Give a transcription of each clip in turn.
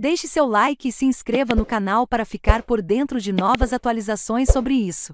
Deixe seu like e se inscreva no canal para ficar por dentro de novas atualizações sobre isso.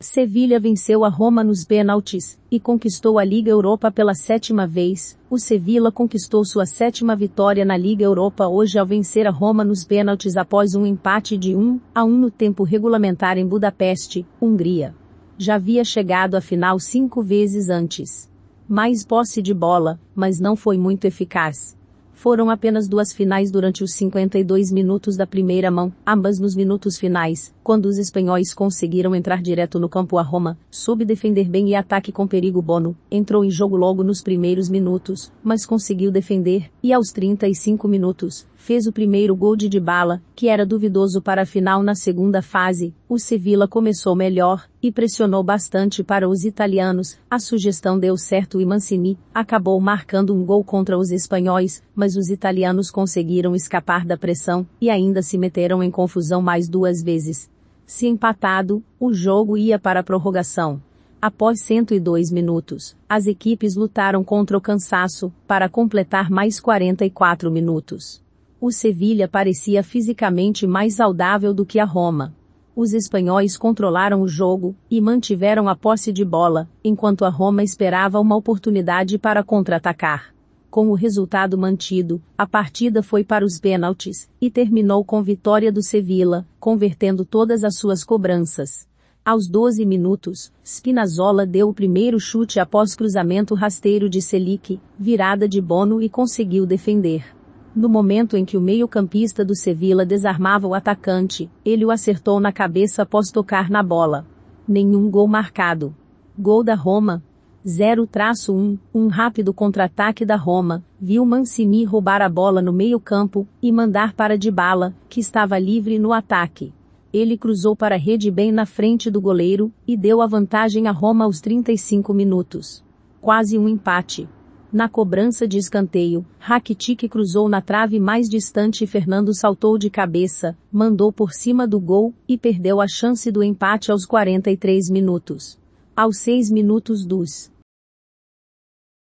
Sevilha venceu a Roma nos pênaltis e conquistou a Liga Europa pela sétima vez. O Sevilla conquistou sua sétima vitória na Liga Europa hoje ao vencer a Roma nos pênaltis após um empate de 1 a 1 no tempo regulamentar em Budapeste, Hungria. Já havia chegado à final cinco vezes antes. Mais posse de bola, mas não foi muito eficaz. Foram apenas duas finais durante os 52 minutos da primeira mão, ambas nos minutos finais, quando os espanhóis conseguiram entrar direto no campo a Roma, soube defender bem e ataque com perigo Bono, entrou em jogo logo nos primeiros minutos, mas conseguiu defender, e aos 35 minutos, fez o primeiro gol de Dybala, que era duvidoso para a final na segunda fase, o Sevilla começou melhor e pressionou bastante para os italianos. A sugestão deu certo e Mancini acabou marcando um gol contra os espanhóis, mas os italianos conseguiram escapar da pressão e ainda se meteram em confusão mais duas vezes. Se empatado, o jogo ia para a prorrogação. Após 102 minutos, as equipes lutaram contra o cansaço, para completar mais 44 minutos. O Sevilha parecia fisicamente mais saudável do que a Roma. Os espanhóis controlaram o jogo e mantiveram a posse de bola, enquanto a Roma esperava uma oportunidade para contra-atacar. Com o resultado mantido, a partida foi para os pênaltis e terminou com vitória do Sevilla, convertendo todas as suas cobranças. Aos 12 minutos, Spinazzola deu o primeiro chute após cruzamento rasteiro de Selic, virada de Bono e conseguiu defender. No momento em que o meio-campista do Sevilla desarmava o atacante, ele o acertou na cabeça após tocar na bola. Nenhum gol marcado. Gol da Roma. 0-1, um rápido contra-ataque da Roma, viu Mancini roubar a bola no meio-campo e mandar para Dybala, que estava livre no ataque. Ele cruzou para a rede bem na frente do goleiro e deu a vantagem à Roma aos 35 minutos. Quase um empate. Na cobrança de escanteio, Rakitic cruzou na trave mais distante e Fernando saltou de cabeça, mandou por cima do gol e perdeu a chance do empate aos 43 minutos. Aos 6 minutos dos